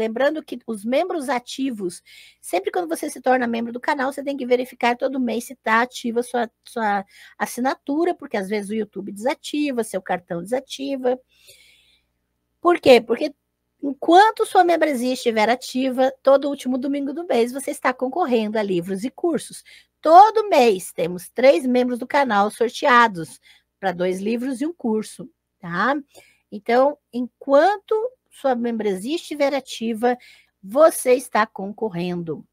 Lembrando que os membros ativos, sempre quando você se torna membro do canal, você tem que verificar todo mês se está ativa sua, sua assinatura, porque às vezes o YouTube desativa, seu cartão desativa. Por quê? Porque enquanto sua membresia estiver ativa, todo último domingo do mês você está concorrendo a livros e cursos. Todo mês temos três membros do canal sorteados para dois livros e um curso, tá? Então, enquanto sua membresia estiver ativa, você está concorrendo.